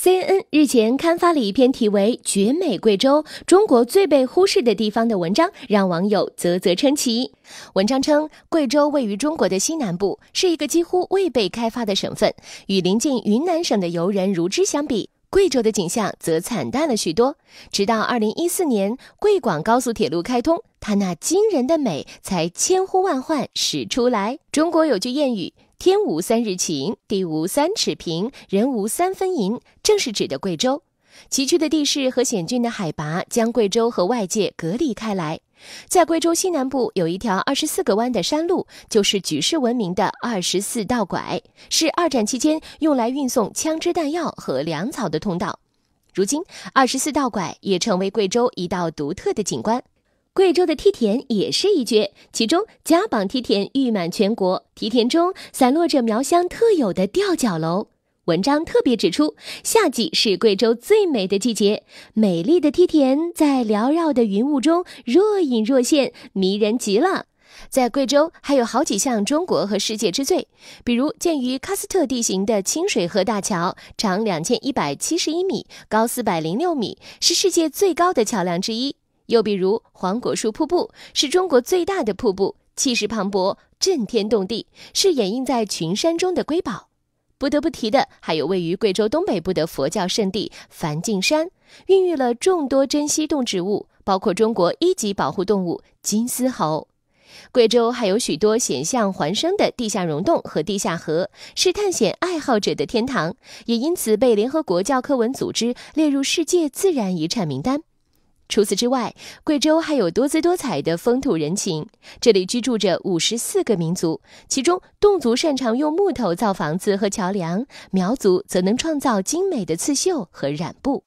CNN 日前刊发了一篇题为《绝美贵州：中国最被忽视的地方》的文章，让网友啧啧称奇。文章称，贵州位于中国的西南部，是一个几乎未被开发的省份。与临近云南省的游人如织相比，贵州的景象则惨淡了许多。直到2014年，贵广高速铁路开通，它那惊人的美才千呼万唤始出来。中国有句谚语。天无三日晴，地无三尺平，人无三分银，正是指的贵州。崎岖的地势和险峻的海拔将贵州和外界隔离开来。在贵州西南部有一条二十四个弯的山路，就是举世闻名的二十四道拐，是二战期间用来运送枪支弹药和粮草的通道。如今，二十四道拐也成为贵州一道独特的景观。贵州的梯田也是一绝，其中嘉榜梯田誉满全国。梯田中散落着苗乡特有的吊脚楼。文章特别指出，夏季是贵州最美的季节，美丽的梯田在缭绕的云雾中若隐若现，迷人极了。在贵州还有好几项中国和世界之最，比如建于喀斯特地形的清水河大桥，长两千一百七十一米，高四百零六米，是世界最高的桥梁之一。又比如，黄果树瀑布是中国最大的瀑布，气势磅礴，震天动地，是掩映在群山中的瑰宝。不得不提的还有位于贵州东北部的佛教圣地梵净山，孕育了众多珍稀动植物，包括中国一级保护动物金丝猴。贵州还有许多险象环生的地下溶洞和地下河，是探险爱好者的天堂，也因此被联合国教科文组织列入世界自然遗产名单。除此之外，贵州还有多姿多彩的风土人情。这里居住着五十四个民族，其中侗族擅长用木头造房子和桥梁，苗族则能创造精美的刺绣和染布。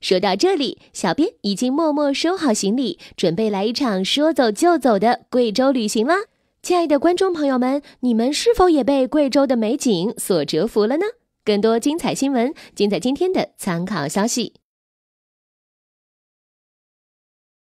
说到这里，小编已经默默收好行李，准备来一场说走就走的贵州旅行啦！亲爱的观众朋友们，你们是否也被贵州的美景所折服了呢？更多精彩新闻尽在今天的《参考消息》。